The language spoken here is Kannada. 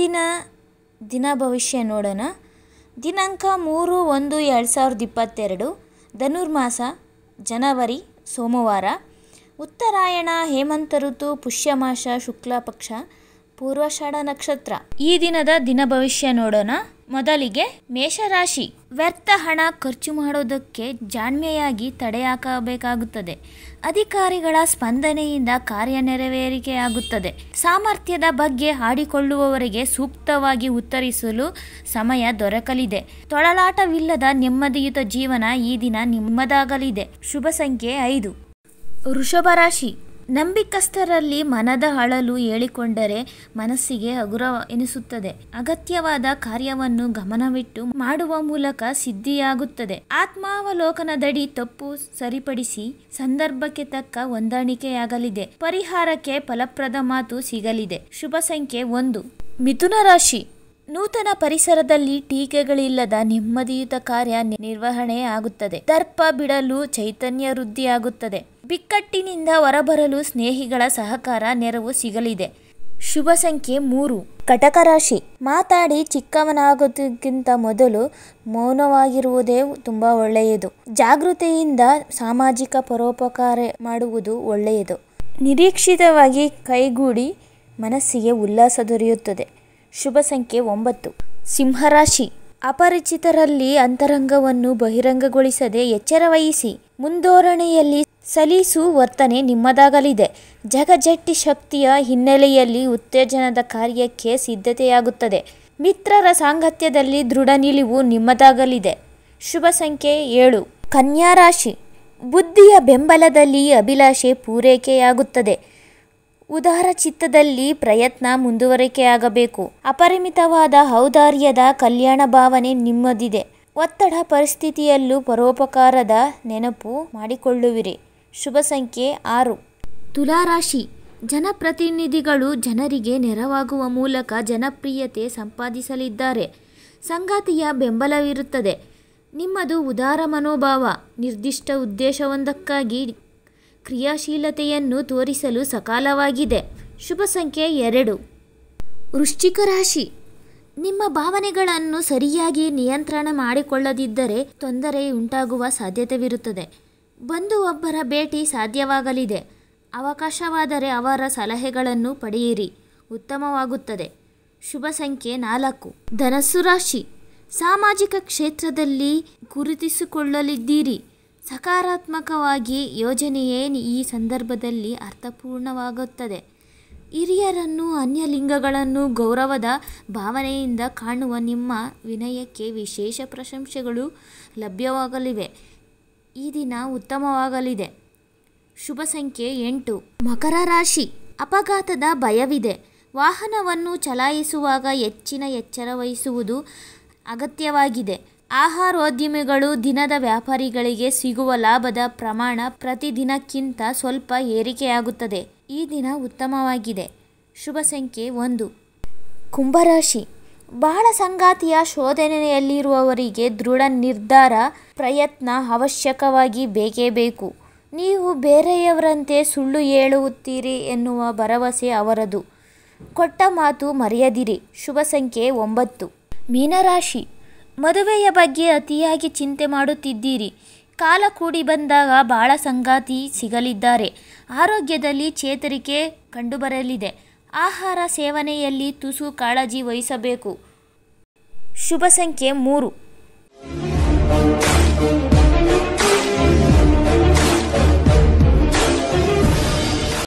ದಿನ ದಿನ ಭವಿಷ್ಯ ನೋಡೋಣ ದಿನಾಂಕ ಮೂರು ಒಂದು ಎರಡು ಸಾವಿರದ ಇಪ್ಪತ್ತೆರಡು ಧನುರ್ಮಾಸ ಜನವರಿ ಸೋಮವಾರ ಉತ್ತರಾಯಣ ಹೇಮಂತ ಋತು ಪುಷ್ಯಮಾಸ ಶುಕ್ಲ ಪಕ್ಷ ಪೂರ್ವಷಾಢ ನಕ್ಷತ್ರ ಈ ದಿನದ ದಿನ ಭವಿಷ್ಯ ನೋಡೋಣ ಮೊದಲಿಗೆ ಮೇಷರಾಶಿ ವ್ಯರ್ಥ ಹಣ ಖರ್ಚು ಮಾಡೋದಕ್ಕೆ ಜಾಣ್ಮೆಯಾಗಿ ತಡೆ ಹಾಕಬೇಕಾಗುತ್ತದೆ ಅಧಿಕಾರಿಗಳ ಸ್ಪಂದನೆಯಿಂದ ಕಾರ್ಯ ನೆರವೇರಿಕೆಯಾಗುತ್ತದೆ ಸಾಮರ್ಥ್ಯದ ಬಗ್ಗೆ ಹಾಡಿಕೊಳ್ಳುವವರಿಗೆ ಸೂಕ್ತವಾಗಿ ಉತ್ತರಿಸಲು ಸಮಯ ದೊರಕಲಿದೆ ತೊಳಲಾಟವಿಲ್ಲದ ನೆಮ್ಮದಿಯುತ ಜೀವನ ಈ ದಿನ ನಿಮ್ಮದಾಗಲಿದೆ ಶುಭ ಸಂಖ್ಯೆ ಐದು ವೃಷಭ ರಾಶಿ ನಂಬಿಕಸ್ಥರಲ್ಲಿ ಮನದ ಅಳಲು ಹೇಳಿಕೊಂಡರೆ ಮನಸ್ಸಿಗೆ ಹಗುರ ಎನಿಸುತ್ತದೆ ಅಗತ್ಯವಾದ ಕಾರ್ಯವನ್ನು ಗಮನವಿಟ್ಟು ಮಾಡುವ ಮೂಲಕ ಸಿದ್ಧಿಯಾಗುತ್ತದೆ ಆತ್ಮಾವಲೋಕನದಡಿ ತಪ್ಪು ಸರಿಪಡಿಸಿ ಸಂದರ್ಭಕ್ಕೆ ತಕ್ಕ ಹೊಂದಾಣಿಕೆಯಾಗಲಿದೆ ಪರಿಹಾರಕ್ಕೆ ಫಲಪ್ರದ ಮಾತು ಸಿಗಲಿದೆ ಶುಭ ಸಂಖ್ಯೆ ಒಂದು ಮಿಥುನ ರಾಶಿ ನೂತನ ಪರಿಸರದಲ್ಲಿ ಟೀಕೆಗಳಿಲ್ಲದ ನೆಮ್ಮದಿಯುತ ಕಾರ್ಯ ನಿರ್ವಹಣೆ ಆಗುತ್ತದೆ ದರ್ಪ ಬಿಡಲು ಚೈತನ್ಯ ವೃದ್ಧಿಯಾಗುತ್ತದೆ ಬಿಕ್ಕಟ್ಟಿನಿಂದ ಹೊರಬರಲು ಸ್ನೇಹಿಗಳ ಸಹಕಾರ ನೆರವು ಸಿಗಲಿದೆ ಶುಭ ಸಂಖ್ಯೆ ಮೂರು ಕಟಕ ರಾಶಿ ಮಾತಾಡಿ ಚಿಕ್ಕವನಾಗೋದಕ್ಕಿಂತ ಮೊದಲು ಮೌನವಾಗಿರುವುದೇ ತುಂಬ ಒಳ್ಳೆಯದು ಜಾಗೃತಿಯಿಂದ ಸಾಮಾಜಿಕ ಪರೋಪಕಾರ ಮಾಡುವುದು ಒಳ್ಳೆಯದು ನಿರೀಕ್ಷಿತವಾಗಿ ಕೈಗೂಡಿ ಮನಸ್ಸಿಗೆ ಉಲ್ಲಾಸ ದೊರೆಯುತ್ತದೆ ಶುಭ ಸಂಖ್ಯೆ ಒಂಬತ್ತು ಸಿಂಹರಾಶಿ ಅಪರಿಚಿತರಲ್ಲಿ ಅಂತರಂಗವನ್ನು ಬಹಿರಂಗಗೊಳಿಸದೆ ಎಚ್ಚರವಹಿಸಿ ಮುಂದೋರಣೆಯಲ್ಲಿ ಸಲೀಸು ವರ್ತನೆ ನಿಮ್ಮದಾಗಲಿದೆ ಜಗಜಟ್ಟಿ ಶಕ್ತಿಯ ಹಿನ್ನೆಲೆಯಲ್ಲಿ ಉತ್ತೇಜನದ ಕಾರ್ಯಕ್ಕೆ ಸಿದ್ಧತೆಯಾಗುತ್ತದೆ ಮಿತ್ರರ ಸಾಂಗತ್ಯದಲ್ಲಿ ದೃಢ ನಿಲುವು ನಿಮ್ಮದಾಗಲಿದೆ ಶುಭ ಸಂಖ್ಯೆ ಏಳು ಕನ್ಯಾರಾಶಿ ರಾಶಿ ಬುದ್ಧಿಯ ಬೆಂಬಲದಲ್ಲಿ ಅಭಿಲಾಷೆ ಪೂರೈಕೆಯಾಗುತ್ತದೆ ಉದಾರ ಚಿತ್ತದಲ್ಲಿ ಪ್ರಯತ್ನ ಮುಂದುವರಿಕೆಯಾಗಬೇಕು ಅಪರಿಮಿತವಾದ ಔದಾರ್ಯದ ಕಲ್ಯಾಣ ಭಾವನೆ ನಿಮ್ಮದಿದೆ ಒತ್ತಡ ಪರಿಸ್ಥಿತಿಯಲ್ಲೂ ಪರೋಪಕಾರದ ನೆನಪು ಮಾಡಿಕೊಳ್ಳುವಿರಿ ಶುಭ ಸಂಖ್ಯೆ ಆರು ತುಲಾರಾಶಿ ಜನಪ್ರತಿನಿಧಿಗಳು ಜನರಿಗೆ ನೆರವಾಗುವ ಮೂಲಕ ಜನಪ್ರಿಯತೆ ಸಂಪಾದಿಸಲಿದ್ದಾರೆ ಸಂಗಾತಿಯ ಬೆಂಬಲವಿರುತ್ತದೆ ನಿಮ್ಮದು ಉದಾರ ಮನೋಭಾವ ನಿರ್ದಿಷ್ಟ ಉದ್ದೇಶವೊಂದಕ್ಕಾಗಿ ಕ್ರಿಯಾಶೀಲತೆಯನ್ನು ತೋರಿಸಲು ಸಕಾಲವಾಗಿದೆ ಶುಭ ಸಂಖ್ಯೆ ಎರಡು ವೃಶ್ಚಿಕ ರಾಶಿ ನಿಮ್ಮ ಭಾವನೆಗಳನ್ನು ಸರಿಯಾಗಿ ನಿಯಂತ್ರಣ ಮಾಡಿಕೊಳ್ಳದಿದ್ದರೆ ತೊಂದರೆ ಉಂಟಾಗುವ ಸಾಧ್ಯತೆವಿರುತ್ತದೆ ಬಂದು ಒಬ್ಬರ ಭೇಟಿ ಸಾಧ್ಯವಾಗಲಿದೆ ಅವಕಾಶವಾದರೆ ಅವರ ಸಲಹೆಗಳನ್ನು ಪಡೆಯಿರಿ ಉತ್ತಮವಾಗುತ್ತದೆ ಶುಭ ಸಂಖ್ಯೆ ನಾಲ್ಕು ಧನಸ್ಸು ರಾಶಿ ಸಾಮಾಜಿಕ ಕ್ಷೇತ್ರದಲ್ಲಿ ಗುರುತಿಸಿಕೊಳ್ಳಲಿದ್ದೀರಿ ಸಕಾರಾತ್ಮಕವಾಗಿ ಯೋಜನೆಯೇ ಈ ಸಂದರ್ಭದಲ್ಲಿ ಅರ್ಥಪೂರ್ಣವಾಗುತ್ತದೆ ಹಿರಿಯರನ್ನು ಅನ್ಯಲಿಂಗಗಳನ್ನು ಗೌರವದ ಭಾವನೆಯಿಂದ ಕಾಣುವ ನಿಮ್ಮ ವಿನಯಕ್ಕೆ ವಿಶೇಷ ಪ್ರಶಂಸೆಗಳು ಲಭ್ಯವಾಗಲಿವೆ ಈ ದಿನ ಉತ್ತಮವಾಗಲಿದೆ ಶುಭ ಸಂಖ್ಯೆ ಎಂಟು ಮಕರ ರಾಶಿ ಅಪಘಾತದ ಭಯವಿದೆ ವಾಹನವನ್ನು ಚಲಾಯಿಸುವಾಗ ಹೆಚ್ಚಿನ ಎಚ್ಚರ ವಹಿಸುವುದು ಅಗತ್ಯವಾಗಿದೆ ಆಹಾರೋದ್ಯಮಿಗಳು ದಿನದ ವ್ಯಾಪಾರಿಗಳಿಗೆ ಸಿಗುವ ಲಾಭದ ಪ್ರಮಾಣ ಪ್ರತಿದಿನಕ್ಕಿಂತ ಸ್ವಲ್ಪ ಏರಿಕೆಯಾಗುತ್ತದೆ ಈ ದಿನ ಉತ್ತಮವಾಗಿದೆ ಶುಭ ಸಂಖ್ಯೆ ಒಂದು ಕುಂಭರಾಶಿ ಬಹಳ ಸಂಗಾತಿಯ ಶೋಧನೆಯಲ್ಲಿರುವವರಿಗೆ ದೃಢ ನಿರ್ಧಾರ ಪ್ರಯತ್ನ ಅವಶ್ಯಕವಾಗಿ ಬೇಕೇ ಬೇಕು ನೀವು ಬೇರೆಯವರಂತೆ ಸುಳ್ಳು ಹೇಳುತ್ತೀರಿ ಎನ್ನುವ ಭರವಸೆ ಅವರದು ಕೊಟ್ಟ ಮಾತು ಮರೆಯದಿರಿ ಶುಭ ಸಂಖ್ಯೆ ಒಂಬತ್ತು ಮೀನರಾಶಿ ಮದುವೆಯ ಬಗ್ಗೆ ಅತಿಯಾಗಿ ಚಿಂತೆ ಮಾಡುತ್ತಿದ್ದೀರಿ ಕಾಲ ಕೂಡಿ ಬಂದಾಗ ಬಾಳ ಸಂಗಾತಿ ಸಿಗಲಿದ್ದಾರೆ ಆರೋಗ್ಯದಲ್ಲಿ ಚೇತರಿಕೆ ಕಂಡುಬರಲಿದೆ ಆಹಾರ ಸೇವನೆಯಲ್ಲಿ ತುಸು ಕಾಳಜಿ ವಹಿಸಬೇಕು ಶುಭ ಸಂಖ್ಯೆ ಮೂರು